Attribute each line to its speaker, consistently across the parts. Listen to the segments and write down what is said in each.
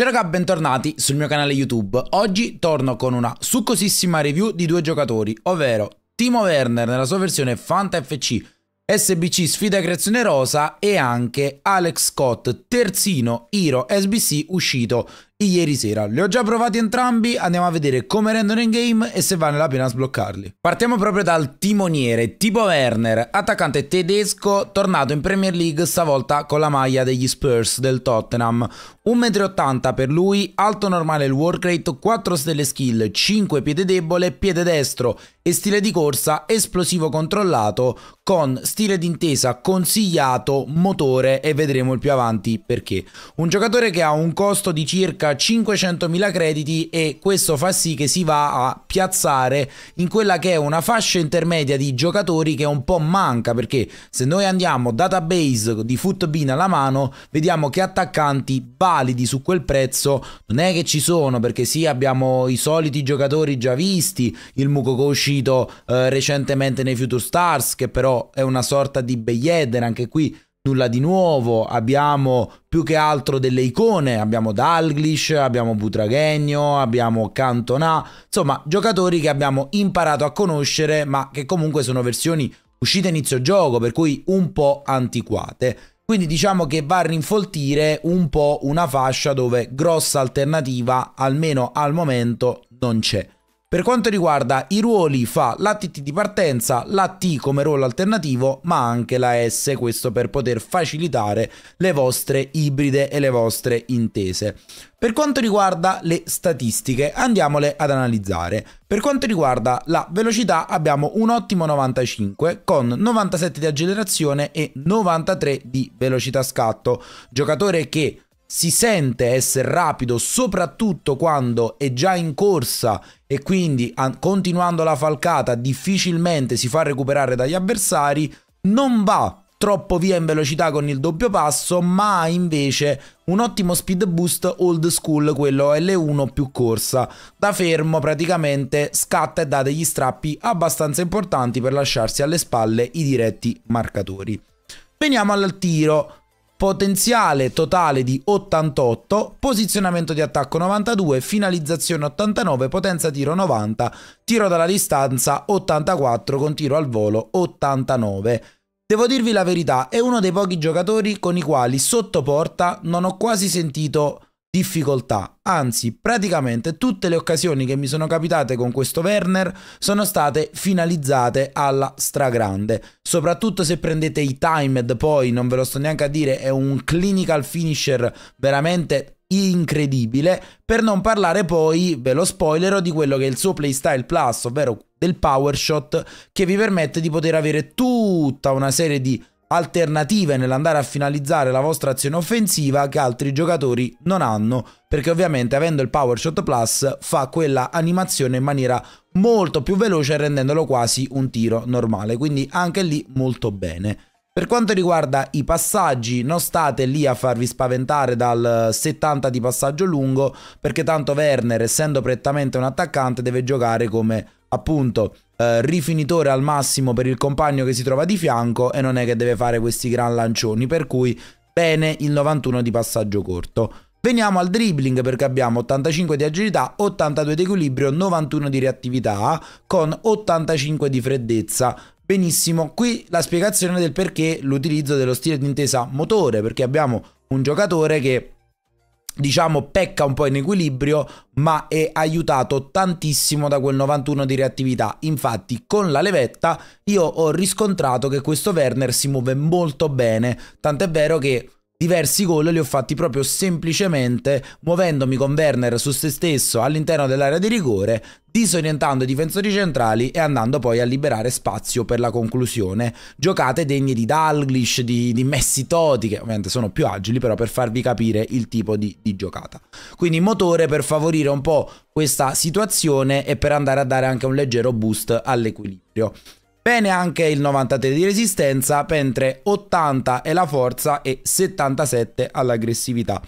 Speaker 1: Ciao raga, bentornati sul mio canale YouTube. Oggi torno con una succosissima review di due giocatori, ovvero Timo Werner nella sua versione Fanta FC SBC Sfida Creazione Rosa e anche Alex Scott Terzino Hero SBC uscito ieri sera. Li ho già provati entrambi, andiamo a vedere come rendono in game e se vale la pena sbloccarli. Partiamo proprio dal timoniere, Tipo Werner, attaccante tedesco, tornato in Premier League stavolta con la maglia degli Spurs del Tottenham. 1,80 m per lui, alto normale il work rate, 4 stelle skill, 5 piede debole, piede destro e stile di corsa esplosivo controllato con stile d'intesa consigliato, motore e vedremo il più avanti perché. Un giocatore che ha un costo di circa circa 500.000 crediti e questo fa sì che si va a piazzare in quella che è una fascia intermedia di giocatori che un po' manca perché se noi andiamo database di footbin alla mano vediamo che attaccanti validi su quel prezzo non è che ci sono perché sì abbiamo i soliti giocatori già visti il che è uscito eh, recentemente nei Future Stars che però è una sorta di Beyeder anche qui nulla di nuovo, abbiamo più che altro delle icone, abbiamo Dalglish, abbiamo Butragenio, abbiamo Cantona, insomma giocatori che abbiamo imparato a conoscere ma che comunque sono versioni uscite inizio gioco per cui un po' antiquate. Quindi diciamo che va a rinfoltire un po' una fascia dove grossa alternativa, almeno al momento, non c'è. Per quanto riguarda i ruoli fa la TT di partenza, la T come ruolo alternativo, ma anche la S, questo per poter facilitare le vostre ibride e le vostre intese. Per quanto riguarda le statistiche, andiamole ad analizzare. Per quanto riguarda la velocità abbiamo un ottimo 95 con 97 di accelerazione e 93 di velocità scatto, giocatore che si sente essere rapido soprattutto quando è già in corsa e quindi continuando la falcata difficilmente si fa recuperare dagli avversari, non va troppo via in velocità con il doppio passo, ma ha invece un ottimo speed boost old school, quello L1 più corsa. Da fermo praticamente scatta e dà degli strappi abbastanza importanti per lasciarsi alle spalle i diretti marcatori. Veniamo al tiro potenziale totale di 88, posizionamento di attacco 92, finalizzazione 89, potenza tiro 90, tiro dalla distanza 84 con tiro al volo 89. Devo dirvi la verità, è uno dei pochi giocatori con i quali sotto porta non ho quasi sentito difficoltà. Anzi, praticamente tutte le occasioni che mi sono capitate con questo Werner sono state finalizzate alla stragrande. Soprattutto se prendete i timed, poi non ve lo sto neanche a dire, è un clinical finisher veramente incredibile, per non parlare poi, ve lo spoilerò, di quello che è il suo playstyle plus, ovvero del power shot che vi permette di poter avere tutta una serie di alternative nell'andare a finalizzare la vostra azione offensiva che altri giocatori non hanno, perché ovviamente avendo il Power Shot Plus fa quella animazione in maniera molto più veloce rendendolo quasi un tiro normale, quindi anche lì molto bene. Per quanto riguarda i passaggi, non state lì a farvi spaventare dal 70 di passaggio lungo, perché tanto Werner, essendo prettamente un attaccante, deve giocare come appunto eh, rifinitore al massimo per il compagno che si trova di fianco e non è che deve fare questi gran lancioni, per cui bene il 91 di passaggio corto. Veniamo al dribbling perché abbiamo 85 di agilità, 82 di equilibrio, 91 di reattività con 85 di freddezza. Benissimo, qui la spiegazione del perché l'utilizzo dello stile d'intesa motore, perché abbiamo un giocatore che diciamo pecca un po' in equilibrio ma è aiutato tantissimo da quel 91 di reattività infatti con la levetta io ho riscontrato che questo Werner si muove molto bene tant'è vero che diversi gol li ho fatti proprio semplicemente muovendomi con Werner su se stesso all'interno dell'area di rigore, disorientando i difensori centrali e andando poi a liberare spazio per la conclusione. Giocate degne di Dalglish, di, di Messi Toti, che ovviamente sono più agili, però per farvi capire il tipo di, di giocata. Quindi motore per favorire un po' questa situazione e per andare a dare anche un leggero boost all'equilibrio. Bene anche il 93 di resistenza, mentre 80 è la forza e 77 all'aggressività.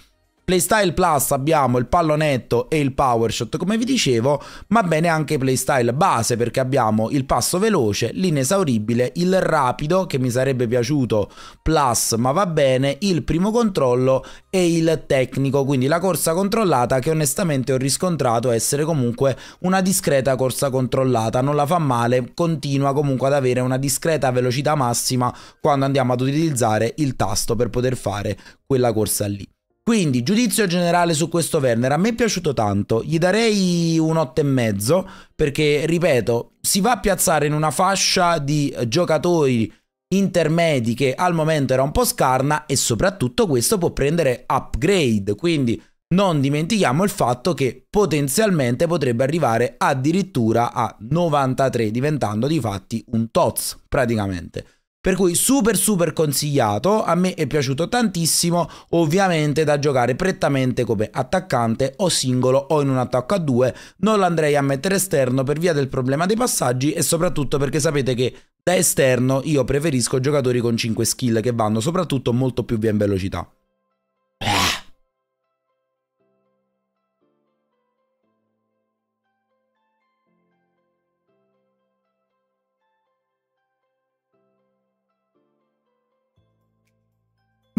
Speaker 1: Playstyle Plus abbiamo il pallonetto e il power shot come vi dicevo, ma bene anche Playstyle base perché abbiamo il passo veloce, l'inesauribile, il rapido che mi sarebbe piaciuto Plus ma va bene, il primo controllo e il tecnico, quindi la corsa controllata che onestamente ho riscontrato essere comunque una discreta corsa controllata, non la fa male, continua comunque ad avere una discreta velocità massima quando andiamo ad utilizzare il tasto per poter fare quella corsa lì. Quindi, giudizio generale su questo Werner, a me è piaciuto tanto, gli darei un 8,5 perché, ripeto, si va a piazzare in una fascia di giocatori intermedi che al momento era un po' scarna e soprattutto questo può prendere upgrade, quindi non dimentichiamo il fatto che potenzialmente potrebbe arrivare addirittura a 93 diventando di fatti un TOTS praticamente. Per cui super super consigliato, a me è piaciuto tantissimo, ovviamente da giocare prettamente come attaccante o singolo o in un attacco a due, non lo andrei a mettere esterno per via del problema dei passaggi e soprattutto perché sapete che da esterno io preferisco giocatori con 5 skill che vanno soprattutto molto più via in velocità.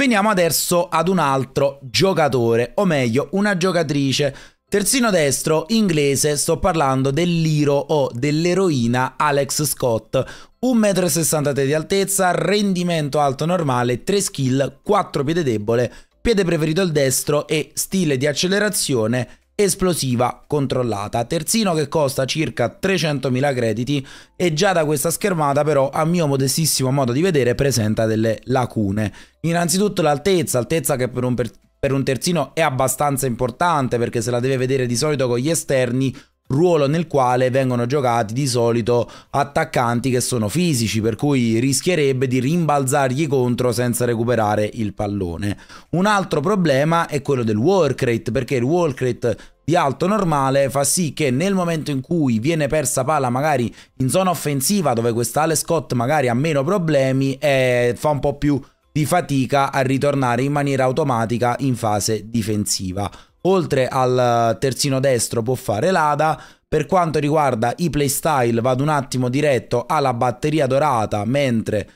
Speaker 1: Veniamo adesso ad un altro giocatore, o meglio, una giocatrice. Terzino destro inglese, sto parlando dell'iro o dell'eroina Alex Scott. 1,63 m di altezza, rendimento alto normale, 3 skill, 4 piede debole, piede preferito il destro e stile di accelerazione esplosiva controllata. Terzino che costa circa 300.000 crediti e già da questa schermata però a mio modestissimo modo di vedere presenta delle lacune. Innanzitutto l'altezza, altezza che per un, per, per un terzino è abbastanza importante perché se la deve vedere di solito con gli esterni ruolo nel quale vengono giocati di solito attaccanti che sono fisici, per cui rischierebbe di rimbalzargli contro senza recuperare il pallone. Un altro problema è quello del work rate, perché il work rate di alto normale fa sì che nel momento in cui viene persa palla magari in zona offensiva dove quest'Ale Scott magari ha meno problemi eh, fa un po' più di fatica a ritornare in maniera automatica in fase difensiva oltre al terzino destro può fare l'Ada. Per quanto riguarda i playstyle vado un attimo diretto alla batteria dorata mentre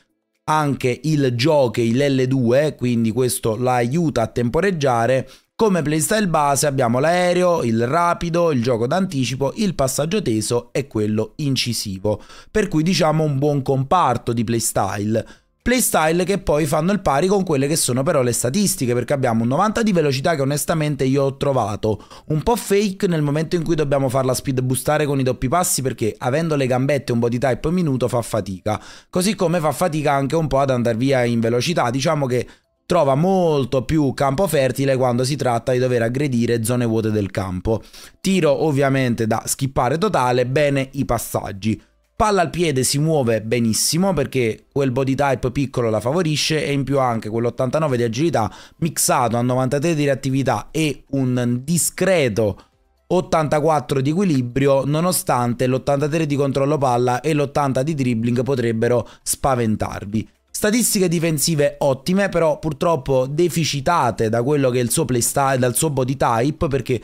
Speaker 1: anche il jockey l'L2 quindi questo la aiuta a temporeggiare. Come playstyle base abbiamo l'aereo, il rapido, il gioco d'anticipo, il passaggio teso e quello incisivo. Per cui diciamo un buon comparto di playstyle playstyle che poi fanno il pari con quelle che sono però le statistiche, perché abbiamo un 90 di velocità che onestamente io ho trovato un po' fake nel momento in cui dobbiamo farla speed boostare con i doppi passi, perché avendo le gambette un body type minuto fa fatica, così come fa fatica anche un po' ad andare via in velocità, diciamo che trova molto più campo fertile quando si tratta di dover aggredire zone vuote del campo. Tiro ovviamente da skippare totale, bene i passaggi. Palla al piede si muove benissimo perché quel body type piccolo la favorisce e in più anche quell'89 di agilità mixato a 93 di reattività e un discreto 84 di equilibrio nonostante l'83 di controllo palla e l'80 di dribbling potrebbero spaventarvi. Statistiche difensive ottime, però purtroppo deficitate da quello che è il suo playstyle, dal suo body type, perché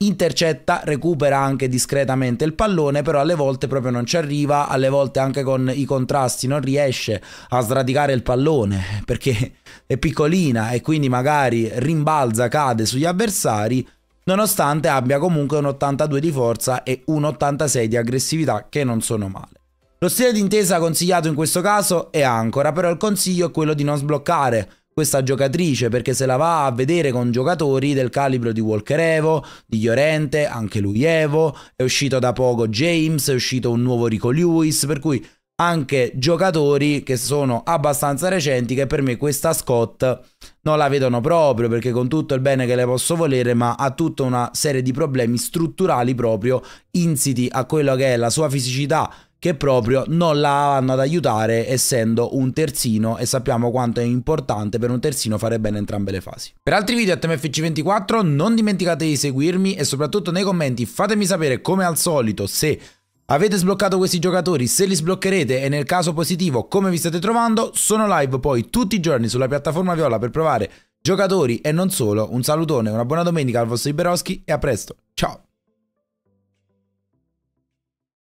Speaker 1: intercetta, recupera anche discretamente il pallone, però alle volte proprio non ci arriva, alle volte anche con i contrasti non riesce a sradicare il pallone perché è piccolina e quindi magari rimbalza, cade sugli avversari, nonostante abbia comunque un 82 di forza e un 86 di aggressività che non sono male. Lo stile d'intesa consigliato in questo caso è Ancora, però il consiglio è quello di non sbloccare questa giocatrice perché se la va a vedere con giocatori del calibro di Walker Evo, di Llorente, anche lui Evo, è uscito da poco James, è uscito un nuovo Rico Lewis, per cui anche giocatori che sono abbastanza recenti che per me questa Scott non la vedono proprio perché con tutto il bene che le posso volere ma ha tutta una serie di problemi strutturali proprio insiti a quello che è la sua fisicità che proprio non la vanno ad aiutare essendo un terzino e sappiamo quanto è importante per un terzino fare bene entrambe le fasi. Per altri video a TMFC24 non dimenticate di seguirmi e soprattutto nei commenti fatemi sapere come al solito se Avete sbloccato questi giocatori? Se li sbloccherete e nel caso positivo come vi state trovando? Sono live poi tutti i giorni sulla piattaforma Viola per provare giocatori e non solo. Un salutone, una buona domenica al vostro Iberoschi e a presto. Ciao!